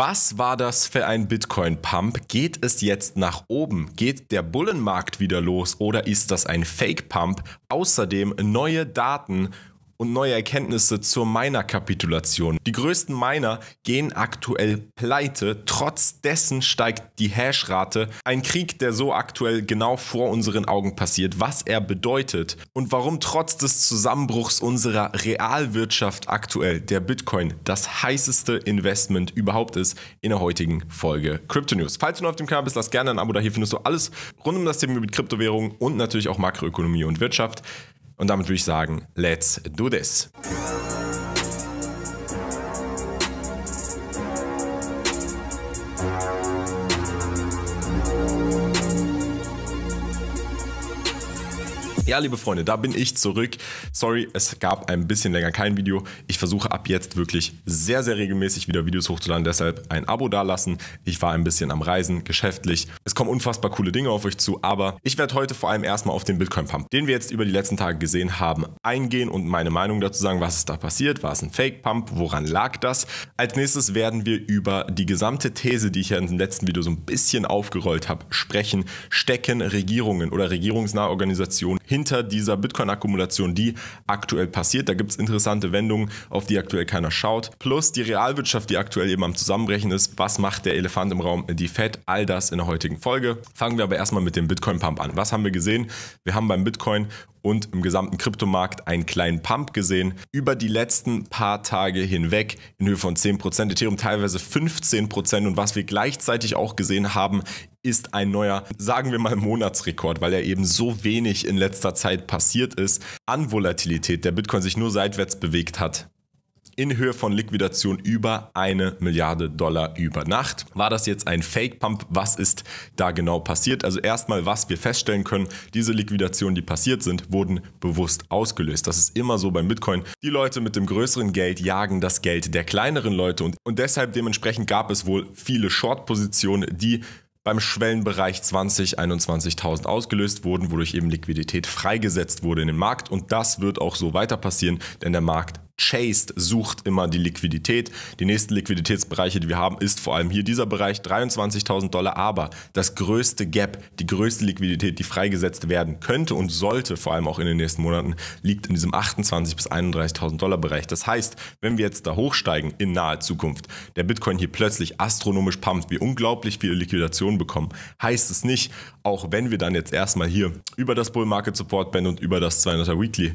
Was war das für ein Bitcoin-Pump? Geht es jetzt nach oben? Geht der Bullenmarkt wieder los oder ist das ein Fake-Pump? Außerdem neue Daten und neue Erkenntnisse zur Miner-Kapitulation. Die größten Miner gehen aktuell pleite, trotz dessen steigt die Hash-Rate. Ein Krieg, der so aktuell genau vor unseren Augen passiert, was er bedeutet und warum trotz des Zusammenbruchs unserer Realwirtschaft aktuell der Bitcoin das heißeste Investment überhaupt ist in der heutigen Folge Crypto News. Falls du noch auf dem Kanal bist, lass gerne ein Abo da. Hier findest du alles rund um das Thema mit Kryptowährungen und natürlich auch Makroökonomie und Wirtschaft. Und damit würde ich sagen, let's do this. Ja, liebe Freunde, da bin ich zurück. Sorry, es gab ein bisschen länger kein Video. Ich versuche ab jetzt wirklich sehr, sehr regelmäßig wieder Videos hochzuladen. Deshalb ein Abo dalassen. Ich war ein bisschen am Reisen, geschäftlich. Es kommen unfassbar coole Dinge auf euch zu, aber ich werde heute vor allem erstmal auf den Bitcoin-Pump, den wir jetzt über die letzten Tage gesehen haben, eingehen und meine Meinung dazu sagen, was ist da passiert, war es ein Fake-Pump, woran lag das. Als nächstes werden wir über die gesamte These, die ich ja in dem letzten Video so ein bisschen aufgerollt habe, sprechen. Stecken Regierungen oder regierungsnahe Organisationen hin hinter dieser Bitcoin-Akkumulation, die aktuell passiert. Da gibt es interessante Wendungen, auf die aktuell keiner schaut. Plus die Realwirtschaft, die aktuell eben am Zusammenbrechen ist. Was macht der Elefant im Raum, die Fed? All das in der heutigen Folge. Fangen wir aber erstmal mit dem Bitcoin-Pump an. Was haben wir gesehen? Wir haben beim Bitcoin und im gesamten Kryptomarkt einen kleinen Pump gesehen. Über die letzten paar Tage hinweg in Höhe von 10%, Ethereum teilweise 15%. Und was wir gleichzeitig auch gesehen haben, ist ein neuer, sagen wir mal, Monatsrekord, weil er eben so wenig in letzter Zeit passiert ist, an Volatilität der Bitcoin sich nur seitwärts bewegt hat in Höhe von Liquidation über eine Milliarde Dollar über Nacht. War das jetzt ein Fake-Pump? Was ist da genau passiert? Also erstmal, was wir feststellen können, diese Liquidationen, die passiert sind, wurden bewusst ausgelöst. Das ist immer so beim Bitcoin. Die Leute mit dem größeren Geld jagen das Geld der kleineren Leute und, und deshalb dementsprechend gab es wohl viele Short-Positionen, die beim Schwellenbereich 20 21.000 ausgelöst wurden, wodurch eben Liquidität freigesetzt wurde in den Markt und das wird auch so weiter passieren, denn der Markt chased, sucht immer die Liquidität. Die nächsten Liquiditätsbereiche, die wir haben, ist vor allem hier dieser Bereich 23.000 Dollar, aber das größte Gap, die größte Liquidität, die freigesetzt werden könnte und sollte, vor allem auch in den nächsten Monaten, liegt in diesem 28.000 bis 31.000 Dollar Bereich. Das heißt, wenn wir jetzt da hochsteigen in naher Zukunft, der Bitcoin hier plötzlich astronomisch pumpt, wir unglaublich viele Liquidationen bekommen, heißt es nicht, auch wenn wir dann jetzt erstmal hier über das Bull Market Support Band und über das 200er Weekly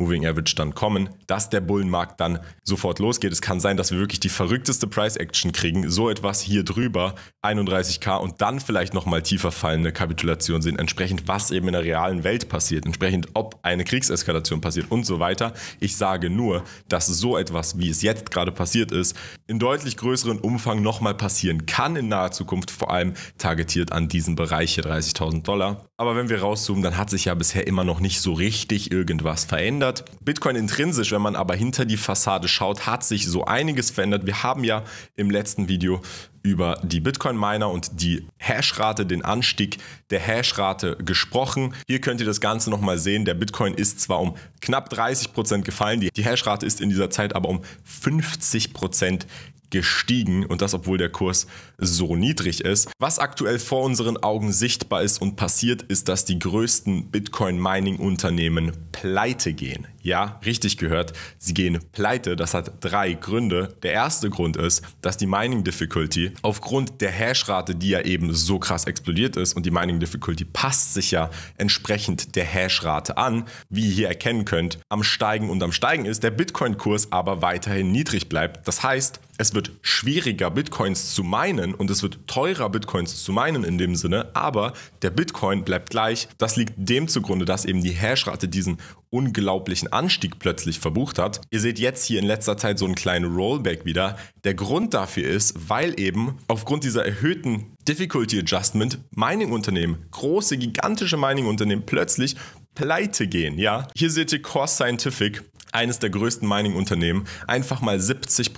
Moving Average dann kommen, dass der Bullenmarkt dann sofort losgeht. Es kann sein, dass wir wirklich die verrückteste Price Action kriegen, so etwas hier drüber, 31k und dann vielleicht nochmal tiefer fallende Kapitulation sehen, entsprechend was eben in der realen Welt passiert, entsprechend ob eine Kriegseskalation passiert und so weiter. Ich sage nur, dass so etwas, wie es jetzt gerade passiert ist, in deutlich größeren Umfang nochmal passieren kann in naher Zukunft, vor allem targetiert an diesen Bereich hier 30.000 Dollar. Aber wenn wir rauszoomen, dann hat sich ja bisher immer noch nicht so richtig irgendwas verändert verändert. Bitcoin intrinsisch, wenn man aber hinter die Fassade schaut, hat sich so einiges verändert. Wir haben ja im letzten Video über die Bitcoin-Miner und die Hashrate, den Anstieg der Hashrate gesprochen. Hier könnt ihr das Ganze nochmal sehen. Der Bitcoin ist zwar um knapp 30% gefallen, die Hashrate ist in dieser Zeit aber um 50% Prozent gestiegen und das obwohl der Kurs so niedrig ist. Was aktuell vor unseren Augen sichtbar ist und passiert, ist, dass die größten Bitcoin-Mining-Unternehmen pleite gehen. Ja, richtig gehört. Sie gehen pleite. Das hat drei Gründe. Der erste Grund ist, dass die Mining Difficulty aufgrund der Hashrate, die ja eben so krass explodiert ist und die Mining Difficulty passt sich ja entsprechend der Hashrate an, wie ihr hier erkennen könnt, am Steigen und am Steigen ist, der Bitcoin-Kurs aber weiterhin niedrig bleibt. Das heißt, es wird schwieriger, Bitcoins zu meinen und es wird teurer, Bitcoins zu meinen in dem Sinne, aber der Bitcoin bleibt gleich. Das liegt dem zugrunde, dass eben die Hashrate diesen unglaublichen Anstieg plötzlich verbucht hat. Ihr seht jetzt hier in letzter Zeit so einen kleinen Rollback wieder. Der Grund dafür ist, weil eben aufgrund dieser erhöhten Difficulty Adjustment Mining-Unternehmen, große, gigantische Mining-Unternehmen plötzlich pleite gehen, ja. Hier seht ihr Core Scientific, eines der größten Mining-Unternehmen, einfach mal 70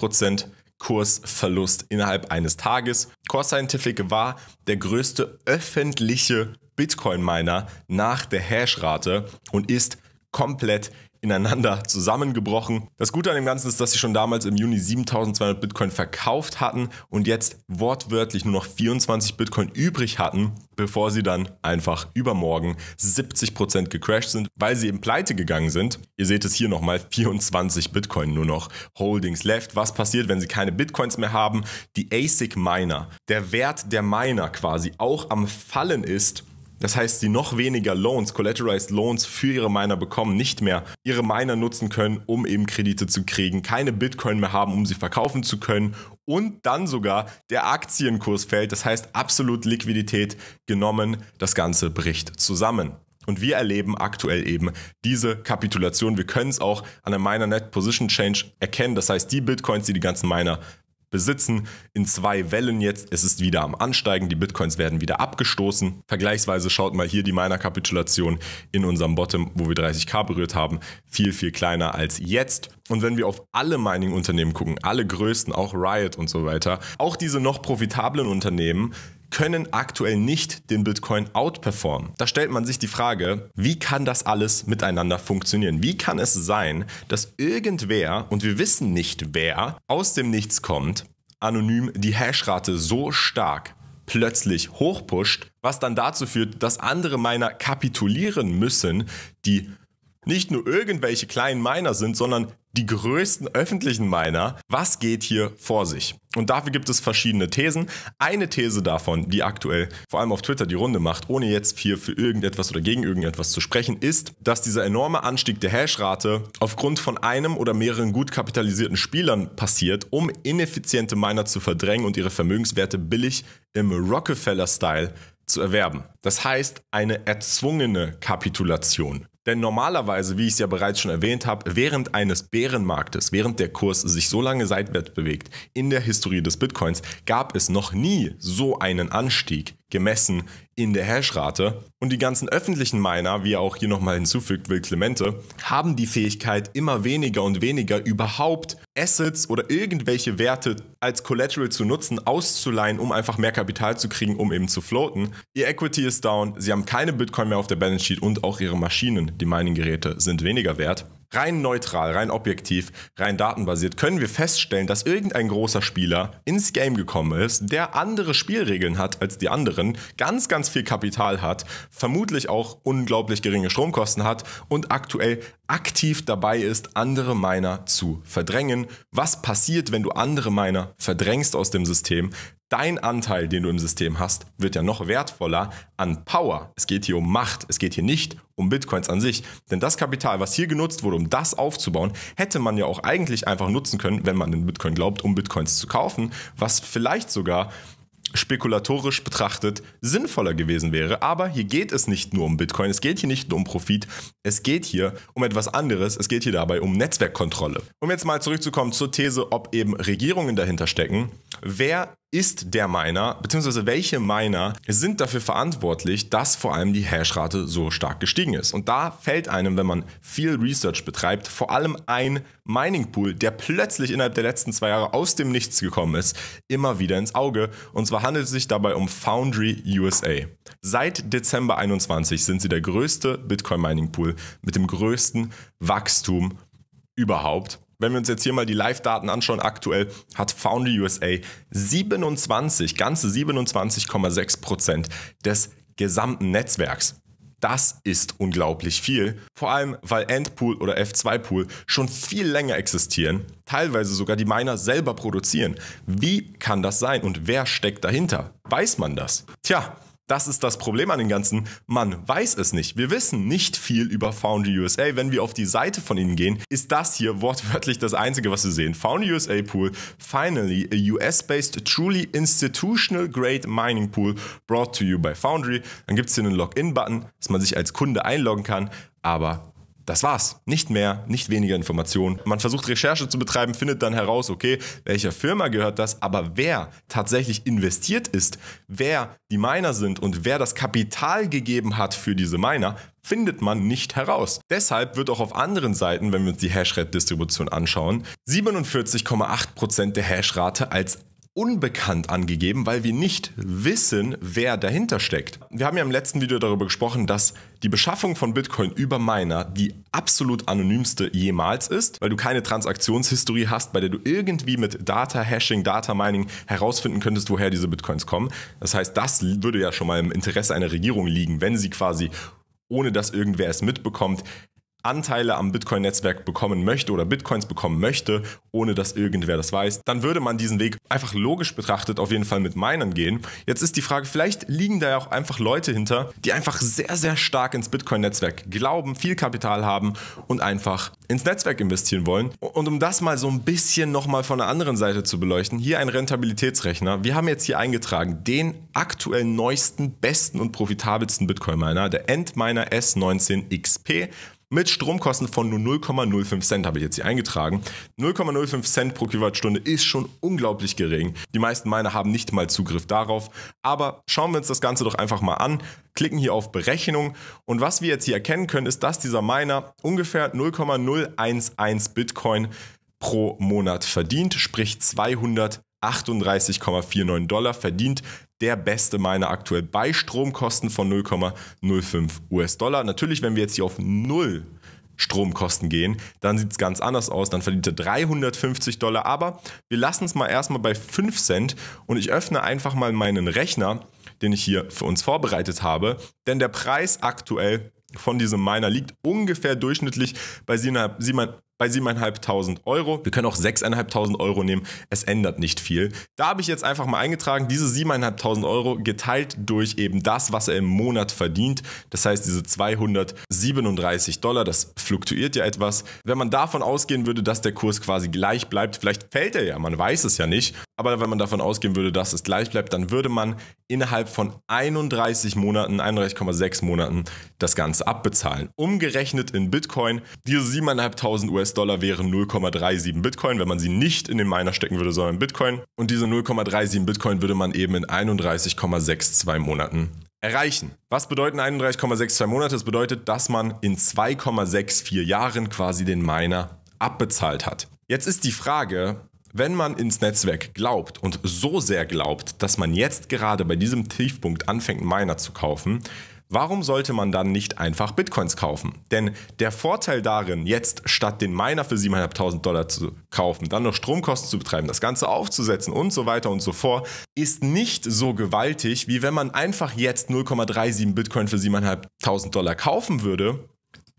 Kursverlust innerhalb eines Tages. Core Scientific war der größte öffentliche Bitcoin-Miner nach der Hash-Rate und ist komplett ineinander zusammengebrochen. Das Gute an dem Ganzen ist, dass sie schon damals im Juni 7200 Bitcoin verkauft hatten und jetzt wortwörtlich nur noch 24 Bitcoin übrig hatten, bevor sie dann einfach übermorgen 70% Prozent gecrashed sind, weil sie eben pleite gegangen sind. Ihr seht es hier nochmal, 24 Bitcoin nur noch Holdings left. Was passiert, wenn sie keine Bitcoins mehr haben? Die ASIC Miner, der Wert der Miner quasi auch am Fallen ist das heißt, die noch weniger Loans, Collateralized Loans für ihre Miner bekommen, nicht mehr ihre Miner nutzen können, um eben Kredite zu kriegen, keine Bitcoin mehr haben, um sie verkaufen zu können und dann sogar der Aktienkurs fällt. Das heißt, absolut Liquidität genommen. Das Ganze bricht zusammen. Und wir erleben aktuell eben diese Kapitulation. Wir können es auch an der Miner Net Position Change erkennen. Das heißt, die Bitcoins, die die ganzen Miner besitzen. In zwei Wellen jetzt, es ist wieder am Ansteigen, die Bitcoins werden wieder abgestoßen. Vergleichsweise schaut mal hier die Miner-Kapitulation in unserem Bottom, wo wir 30k berührt haben, viel, viel kleiner als jetzt. Und wenn wir auf alle Mining-Unternehmen gucken, alle größten, auch Riot und so weiter, auch diese noch profitablen Unternehmen, können aktuell nicht den Bitcoin outperformen. Da stellt man sich die Frage, wie kann das alles miteinander funktionieren? Wie kann es sein, dass irgendwer, und wir wissen nicht wer, aus dem Nichts kommt, anonym die Hashrate so stark plötzlich hochpusht, was dann dazu führt, dass andere Miner kapitulieren müssen, die nicht nur irgendwelche kleinen Miner sind, sondern die größten öffentlichen Miner, was geht hier vor sich? Und dafür gibt es verschiedene Thesen. Eine These davon, die aktuell vor allem auf Twitter die Runde macht, ohne jetzt hier für irgendetwas oder gegen irgendetwas zu sprechen, ist, dass dieser enorme Anstieg der Hashrate aufgrund von einem oder mehreren gut kapitalisierten Spielern passiert, um ineffiziente Miner zu verdrängen und ihre Vermögenswerte billig im Rockefeller-Style zu erwerben. Das heißt eine erzwungene Kapitulation. Denn normalerweise, wie ich es ja bereits schon erwähnt habe, während eines Bärenmarktes, während der Kurs sich so lange seitwärts bewegt, in der Historie des Bitcoins gab es noch nie so einen Anstieg gemessen in der Hashrate. Und die ganzen öffentlichen Miner, wie er auch hier nochmal hinzufügt, Will Clemente, haben die Fähigkeit, immer weniger und weniger überhaupt Assets oder irgendwelche Werte als Collateral zu nutzen, auszuleihen, um einfach mehr Kapital zu kriegen, um eben zu floaten. Ihr Equity ist down, sie haben keine Bitcoin mehr auf der Balance Sheet und auch ihre Maschinen, die Mining-Geräte, sind weniger wert rein neutral, rein objektiv, rein datenbasiert, können wir feststellen, dass irgendein großer Spieler ins Game gekommen ist, der andere Spielregeln hat als die anderen, ganz, ganz viel Kapital hat, vermutlich auch unglaublich geringe Stromkosten hat und aktuell aktiv dabei ist, andere Miner zu verdrängen. Was passiert, wenn du andere Miner verdrängst aus dem System? Dein Anteil, den du im System hast, wird ja noch wertvoller an Power. Es geht hier um Macht. Es geht hier nicht um Bitcoins an sich. Denn das Kapital, was hier genutzt wurde, um das aufzubauen, hätte man ja auch eigentlich einfach nutzen können, wenn man in Bitcoin glaubt, um Bitcoins zu kaufen, was vielleicht sogar spekulatorisch betrachtet sinnvoller gewesen wäre. Aber hier geht es nicht nur um Bitcoin, es geht hier nicht nur um Profit, es geht hier um etwas anderes, es geht hier dabei um Netzwerkkontrolle. Um jetzt mal zurückzukommen zur These, ob eben Regierungen dahinter stecken. Wer ist der Miner, beziehungsweise welche Miner sind dafür verantwortlich, dass vor allem die Hashrate so stark gestiegen ist. Und da fällt einem, wenn man viel Research betreibt, vor allem ein Mining Pool, der plötzlich innerhalb der letzten zwei Jahre aus dem Nichts gekommen ist, immer wieder ins Auge. Und zwar handelt es sich dabei um Foundry USA. Seit Dezember 21 sind sie der größte Bitcoin Mining Pool mit dem größten Wachstum überhaupt wenn wir uns jetzt hier mal die Live-Daten anschauen, aktuell hat Foundry USA 27, ganze 27,6 Prozent des gesamten Netzwerks. Das ist unglaublich viel, vor allem weil Endpool oder F2-Pool schon viel länger existieren, teilweise sogar die Miner selber produzieren. Wie kann das sein und wer steckt dahinter? Weiß man das? Tja, das ist das Problem an den ganzen. Man weiß es nicht. Wir wissen nicht viel über Foundry USA. Wenn wir auf die Seite von ihnen gehen, ist das hier wortwörtlich das Einzige, was wir sehen. Foundry USA Pool, finally a US-based, truly institutional grade mining pool brought to you by Foundry. Dann gibt es hier einen Login-Button, dass man sich als Kunde einloggen kann. Aber das war's. Nicht mehr, nicht weniger Informationen. Man versucht Recherche zu betreiben, findet dann heraus, okay, welcher Firma gehört das, aber wer tatsächlich investiert ist, wer die Miner sind und wer das Kapital gegeben hat für diese Miner, findet man nicht heraus. Deshalb wird auch auf anderen Seiten, wenn wir uns die Hashrate-Distribution anschauen, 47,8% der Hashrate als unbekannt angegeben, weil wir nicht wissen, wer dahinter steckt. Wir haben ja im letzten Video darüber gesprochen, dass die Beschaffung von Bitcoin über Miner die absolut anonymste jemals ist, weil du keine Transaktionshistorie hast, bei der du irgendwie mit Data Hashing, Data Mining herausfinden könntest, woher diese Bitcoins kommen. Das heißt, das würde ja schon mal im Interesse einer Regierung liegen, wenn sie quasi ohne dass irgendwer es mitbekommt, Anteile am Bitcoin-Netzwerk bekommen möchte oder Bitcoins bekommen möchte, ohne dass irgendwer das weiß, dann würde man diesen Weg einfach logisch betrachtet auf jeden Fall mit Minern gehen. Jetzt ist die Frage, vielleicht liegen da ja auch einfach Leute hinter, die einfach sehr, sehr stark ins Bitcoin-Netzwerk glauben, viel Kapital haben und einfach ins Netzwerk investieren wollen. Und um das mal so ein bisschen nochmal von der anderen Seite zu beleuchten, hier ein Rentabilitätsrechner. Wir haben jetzt hier eingetragen den aktuell neuesten, besten und profitabelsten Bitcoin-Miner, der Endminer S19 XP mit Stromkosten von nur 0,05 Cent, habe ich jetzt hier eingetragen. 0,05 Cent pro Kilowattstunde ist schon unglaublich gering. Die meisten meiner haben nicht mal Zugriff darauf. Aber schauen wir uns das Ganze doch einfach mal an, klicken hier auf Berechnung und was wir jetzt hier erkennen können, ist, dass dieser Miner ungefähr 0,011 Bitcoin pro Monat verdient, sprich 200 38,49 Dollar verdient, der beste Miner aktuell bei Stromkosten von 0,05 US-Dollar. Natürlich, wenn wir jetzt hier auf 0 Stromkosten gehen, dann sieht es ganz anders aus. Dann verdient er 350 Dollar. Aber wir lassen es mal erstmal bei 5 Cent und ich öffne einfach mal meinen Rechner, den ich hier für uns vorbereitet habe. Denn der Preis aktuell von diesem Miner liegt ungefähr durchschnittlich bei 7,5 bei 7.500 Euro. Wir können auch 6.500 Euro nehmen. Es ändert nicht viel. Da habe ich jetzt einfach mal eingetragen, diese 7.500 Euro geteilt durch eben das, was er im Monat verdient. Das heißt, diese 237 Dollar, das fluktuiert ja etwas. Wenn man davon ausgehen würde, dass der Kurs quasi gleich bleibt, vielleicht fällt er ja, man weiß es ja nicht. Aber wenn man davon ausgehen würde, dass es gleich bleibt, dann würde man innerhalb von 31 Monaten, 31,6 Monaten das Ganze abbezahlen. Umgerechnet in Bitcoin, diese 7.500 US US-Dollar wären 0,37 Bitcoin, wenn man sie nicht in den Miner stecken würde, sondern in Bitcoin. Und diese 0,37 Bitcoin würde man eben in 31,62 Monaten erreichen. Was bedeuten 31,62 Monate? Das bedeutet, dass man in 2,64 Jahren quasi den Miner abbezahlt hat. Jetzt ist die Frage, wenn man ins Netzwerk glaubt und so sehr glaubt, dass man jetzt gerade bei diesem Tiefpunkt anfängt, Miner zu kaufen, Warum sollte man dann nicht einfach Bitcoins kaufen? Denn der Vorteil darin, jetzt statt den Miner für 7.500 Dollar zu kaufen, dann noch Stromkosten zu betreiben, das Ganze aufzusetzen und so weiter und so fort, ist nicht so gewaltig, wie wenn man einfach jetzt 0,37 Bitcoin für 7.500 Dollar kaufen würde.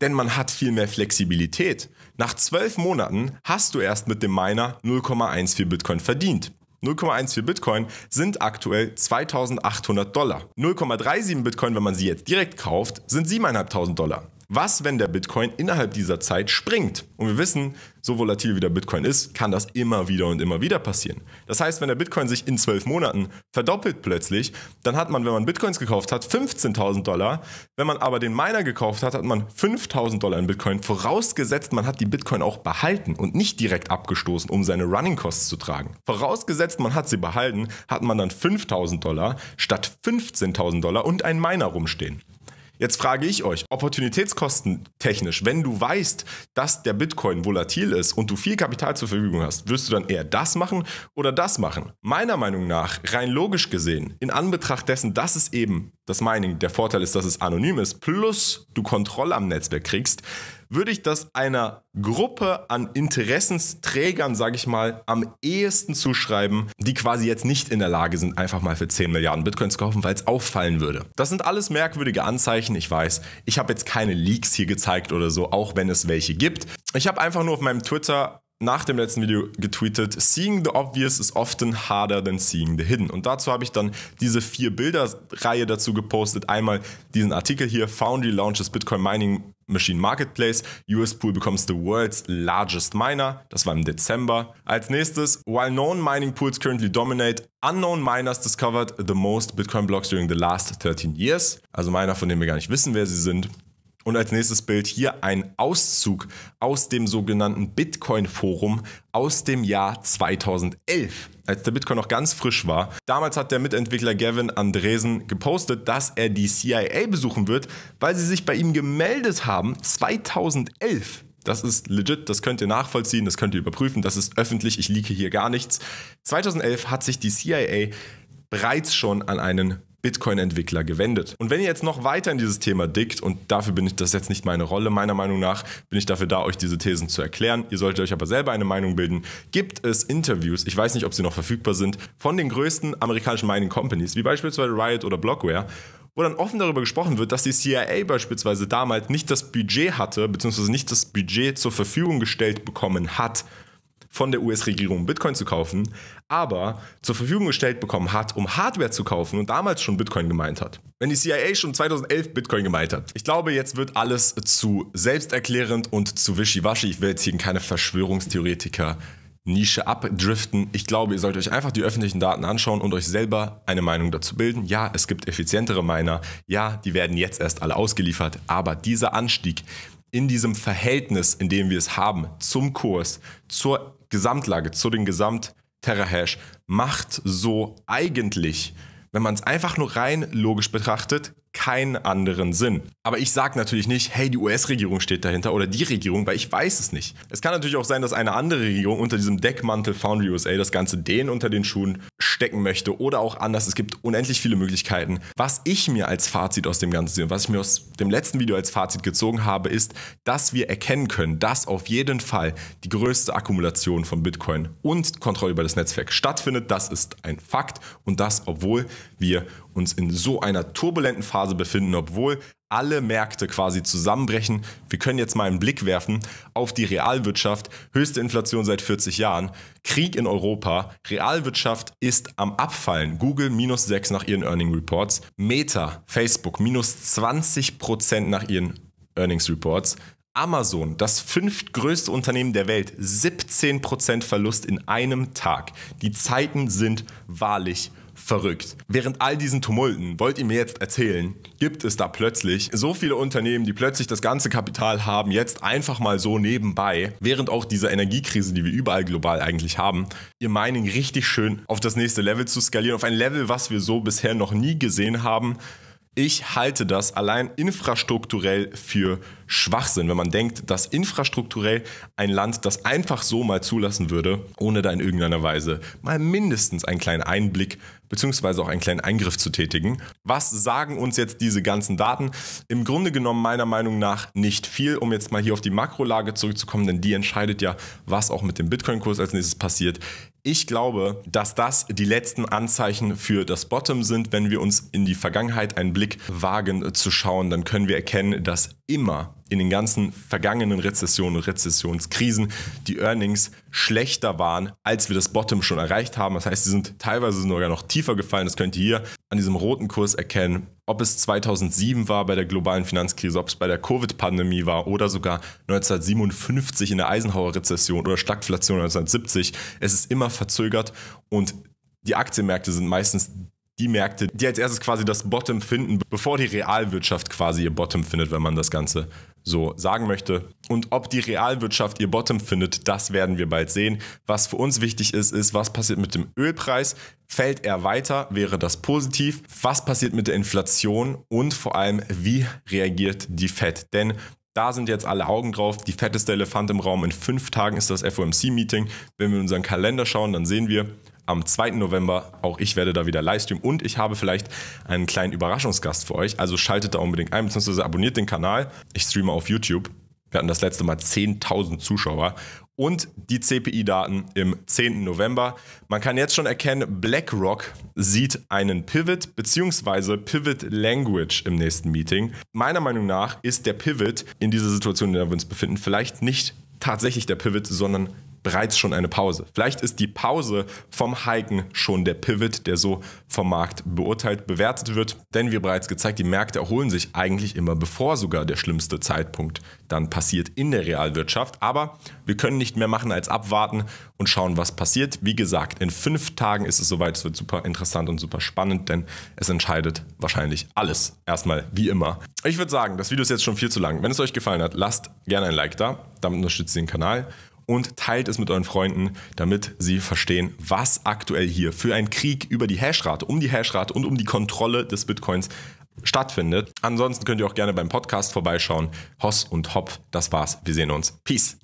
Denn man hat viel mehr Flexibilität. Nach zwölf Monaten hast du erst mit dem Miner 0,14 Bitcoin verdient. 0,14 Bitcoin sind aktuell 2800 Dollar. 0,37 Bitcoin, wenn man sie jetzt direkt kauft, sind 7.500 Dollar. Was, wenn der Bitcoin innerhalb dieser Zeit springt? Und wir wissen, so volatil wie der Bitcoin ist, kann das immer wieder und immer wieder passieren. Das heißt, wenn der Bitcoin sich in zwölf Monaten verdoppelt plötzlich, dann hat man, wenn man Bitcoins gekauft hat, 15.000 Dollar. Wenn man aber den Miner gekauft hat, hat man 5.000 Dollar in Bitcoin. Vorausgesetzt, man hat die Bitcoin auch behalten und nicht direkt abgestoßen, um seine Running Costs zu tragen. Vorausgesetzt, man hat sie behalten, hat man dann 5.000 Dollar statt 15.000 Dollar und ein Miner rumstehen. Jetzt frage ich euch, Opportunitätskosten technisch, wenn du weißt, dass der Bitcoin volatil ist und du viel Kapital zur Verfügung hast, wirst du dann eher das machen oder das machen? Meiner Meinung nach, rein logisch gesehen, in Anbetracht dessen, dass es eben das Mining der Vorteil ist, dass es anonym ist, plus du Kontrolle am Netzwerk kriegst, würde ich das einer Gruppe an Interessensträgern, sage ich mal, am ehesten zuschreiben, die quasi jetzt nicht in der Lage sind, einfach mal für 10 Milliarden Bitcoins zu kaufen, weil es auffallen würde. Das sind alles merkwürdige Anzeichen, ich weiß. Ich habe jetzt keine Leaks hier gezeigt oder so, auch wenn es welche gibt. Ich habe einfach nur auf meinem Twitter nach dem letzten Video getweetet, Seeing the Obvious is often harder than Seeing the Hidden. Und dazu habe ich dann diese vier Bilderreihe dazu gepostet. Einmal diesen Artikel hier, Foundry launches Bitcoin Mining Machine Marketplace, US Pool becomes the world's largest miner, das war im Dezember. Als nächstes, while known mining pools currently dominate, unknown miners discovered the most Bitcoin blocks during the last 13 years. Also Miner, von denen wir gar nicht wissen, wer sie sind. Und als nächstes Bild hier ein Auszug aus dem sogenannten Bitcoin-Forum aus dem Jahr 2011, als der Bitcoin noch ganz frisch war. Damals hat der Mitentwickler Gavin Andresen gepostet, dass er die CIA besuchen wird, weil sie sich bei ihm gemeldet haben 2011. Das ist legit, das könnt ihr nachvollziehen, das könnt ihr überprüfen, das ist öffentlich, ich leake hier gar nichts. 2011 hat sich die CIA bereits schon an einen Bitcoin-Entwickler gewendet. Und wenn ihr jetzt noch weiter in dieses Thema dickt, und dafür bin ich, das jetzt nicht meine Rolle, meiner Meinung nach, bin ich dafür da, euch diese Thesen zu erklären. Ihr solltet euch aber selber eine Meinung bilden. Gibt es Interviews, ich weiß nicht, ob sie noch verfügbar sind, von den größten amerikanischen Mining Companies, wie beispielsweise Riot oder Blockware, wo dann offen darüber gesprochen wird, dass die CIA beispielsweise damals nicht das Budget hatte, beziehungsweise nicht das Budget zur Verfügung gestellt bekommen hat, von der US-Regierung, um Bitcoin zu kaufen, aber zur Verfügung gestellt bekommen hat, um Hardware zu kaufen und damals schon Bitcoin gemeint hat. Wenn die CIA schon 2011 Bitcoin gemeint hat. Ich glaube, jetzt wird alles zu selbsterklärend und zu wischiwaschi. Ich will jetzt hier in keine Verschwörungstheoretiker Nische abdriften. Ich glaube, ihr sollt euch einfach die öffentlichen Daten anschauen und euch selber eine Meinung dazu bilden. Ja, es gibt effizientere Miner. Ja, die werden jetzt erst alle ausgeliefert. Aber dieser Anstieg in diesem Verhältnis, in dem wir es haben, zum Kurs, zur Gesamtlage, zu den Gesamt-Terahash macht so eigentlich, wenn man es einfach nur rein logisch betrachtet, keinen anderen Sinn. Aber ich sage natürlich nicht, hey, die US-Regierung steht dahinter oder die Regierung, weil ich weiß es nicht. Es kann natürlich auch sein, dass eine andere Regierung unter diesem Deckmantel Foundry USA das Ganze denen unter den Schuhen stecken möchte oder auch anders. Es gibt unendlich viele Möglichkeiten. Was ich mir als Fazit aus dem Ganzen sehe und was ich mir aus dem letzten Video als Fazit gezogen habe, ist, dass wir erkennen können, dass auf jeden Fall die größte Akkumulation von Bitcoin und Kontrolle über das Netzwerk stattfindet. Das ist ein Fakt und das, obwohl wir uns in so einer turbulenten Phase befinden, obwohl alle Märkte quasi zusammenbrechen. Wir können jetzt mal einen Blick werfen auf die Realwirtschaft. Höchste Inflation seit 40 Jahren, Krieg in Europa. Realwirtschaft ist am Abfallen. Google minus 6 nach ihren Earning Reports. Meta, Facebook minus 20 nach ihren Earnings Reports. Amazon, das fünftgrößte Unternehmen der Welt, 17% Verlust in einem Tag. Die Zeiten sind wahrlich verrückt. Während all diesen Tumulten, wollt ihr mir jetzt erzählen, gibt es da plötzlich so viele Unternehmen, die plötzlich das ganze Kapital haben, jetzt einfach mal so nebenbei, während auch dieser Energiekrise, die wir überall global eigentlich haben, ihr Mining richtig schön auf das nächste Level zu skalieren, auf ein Level, was wir so bisher noch nie gesehen haben. Ich halte das allein infrastrukturell für Schwachsinn, wenn man denkt, dass infrastrukturell ein Land das einfach so mal zulassen würde, ohne da in irgendeiner Weise mal mindestens einen kleinen Einblick bzw. auch einen kleinen Eingriff zu tätigen. Was sagen uns jetzt diese ganzen Daten? Im Grunde genommen meiner Meinung nach nicht viel, um jetzt mal hier auf die Makrolage zurückzukommen, denn die entscheidet ja, was auch mit dem Bitcoin-Kurs als nächstes passiert. Ich glaube, dass das die letzten Anzeichen für das Bottom sind. Wenn wir uns in die Vergangenheit einen Blick wagen äh, zu schauen, dann können wir erkennen, dass immer in den ganzen vergangenen Rezessionen und Rezessionskrisen die Earnings schlechter waren, als wir das Bottom schon erreicht haben. Das heißt, sie sind teilweise sogar noch tiefer gefallen. Das könnt ihr hier an diesem roten Kurs erkennen ob es 2007 war bei der globalen Finanzkrise, ob es bei der Covid-Pandemie war oder sogar 1957 in der Eisenhower-Rezession oder Stagflation 1970, es ist immer verzögert und die Aktienmärkte sind meistens die Märkte, die als erstes quasi das Bottom finden, bevor die Realwirtschaft quasi ihr Bottom findet, wenn man das Ganze so sagen möchte. Und ob die Realwirtschaft ihr Bottom findet, das werden wir bald sehen. Was für uns wichtig ist, ist, was passiert mit dem Ölpreis? Fällt er weiter? Wäre das positiv? Was passiert mit der Inflation? Und vor allem, wie reagiert die Fed? Denn da sind jetzt alle Augen drauf. Die fetteste Elefant im Raum. In fünf Tagen ist das FOMC-Meeting. Wenn wir in unseren Kalender schauen, dann sehen wir, am 2. November. Auch ich werde da wieder Livestream und ich habe vielleicht einen kleinen Überraschungsgast für euch. Also schaltet da unbedingt ein, beziehungsweise abonniert den Kanal. Ich streame auf YouTube. Wir hatten das letzte Mal 10.000 Zuschauer und die CPI-Daten im 10. November. Man kann jetzt schon erkennen, BlackRock sieht einen Pivot bzw. Pivot Language im nächsten Meeting. Meiner Meinung nach ist der Pivot in dieser Situation, in der wir uns befinden, vielleicht nicht tatsächlich der Pivot, sondern bereits schon eine Pause. Vielleicht ist die Pause vom Hiken schon der Pivot, der so vom Markt beurteilt, bewertet wird. Denn wie bereits gezeigt, die Märkte erholen sich eigentlich immer, bevor sogar der schlimmste Zeitpunkt dann passiert in der Realwirtschaft. Aber wir können nicht mehr machen als abwarten und schauen, was passiert. Wie gesagt, in fünf Tagen ist es soweit. Es wird super interessant und super spannend, denn es entscheidet wahrscheinlich alles. Erstmal, wie immer. Ich würde sagen, das Video ist jetzt schon viel zu lang. Wenn es euch gefallen hat, lasst gerne ein Like da. Damit unterstützt ihr den Kanal und teilt es mit euren Freunden, damit sie verstehen, was aktuell hier für ein Krieg über die Hashrate, um die Hashrate und um die Kontrolle des Bitcoins stattfindet. Ansonsten könnt ihr auch gerne beim Podcast vorbeischauen. Hoss und Hopf, das war's. Wir sehen uns. Peace.